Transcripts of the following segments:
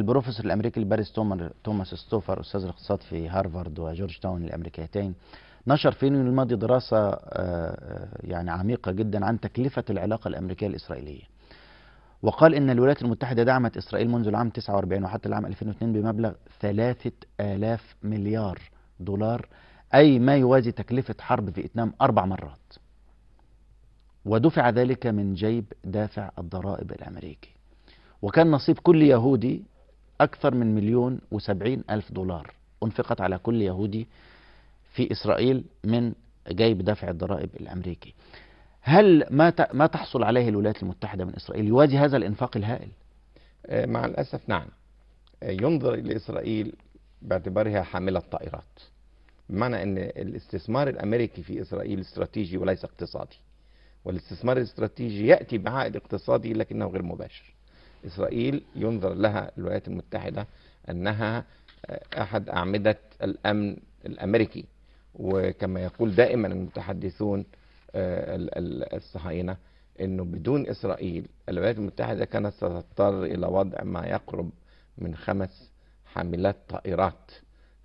البروفيسور الامريكي باريس توماس ستوفر استاذ الاقتصاد في هارفارد وجورج تاون الامريكيتين نشر في يونيو الماضي دراسه آه، آه، يعني عميقه جدا عن تكلفه العلاقه الامريكيه الاسرائيليه. وقال ان الولايات المتحده دعمت اسرائيل منذ العام 49 وحتى العام 2002 بمبلغ 3000 مليار دولار اي ما يوازي تكلفه حرب فيتنام اربع مرات. ودفع ذلك من جيب دافع الضرائب الامريكي. وكان نصيب كل يهودي أكثر من مليون وسبعين ألف دولار أنفقت على كل يهودي في إسرائيل من جيب دفع الضرائب الأمريكي هل ما ما تحصل عليه الولايات المتحدة من إسرائيل يوازي هذا الإنفاق الهائل؟ آه، مع الأسف نعم آه، ينظر لإسرائيل باعتبارها حاملة طائرات بمعنى أن الاستثمار الأمريكي في إسرائيل استراتيجي وليس اقتصادي والاستثمار الاستراتيجي يأتي بعائد اقتصادي لكنه غير مباشر إسرائيل ينظر لها الولايات المتحدة أنها آه، أحد أعمدة الأمن الأمريكي وكما يقول دائما المتحدثون آه، الصهاينة أنه بدون إسرائيل الولايات المتحدة كانت ستضطر إلى وضع ما يقرب من خمس حاملات طائرات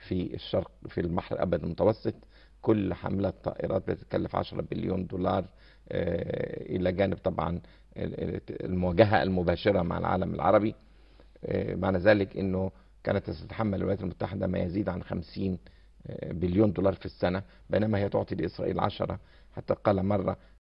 في الشرق في البحر الأبيض المتوسط كل حملة طائرات بتتكلف 10 بليون دولار آه، إلى جانب طبعا المواجهة المباشرة مع العالم العربي آه، معنى ذلك أنه كانت تتحمل الولايات المتحدة ما يزيد عن 50 آه، بليون دولار في السنة بينما هي تعطي لإسرائيل 10 حتى قال مرة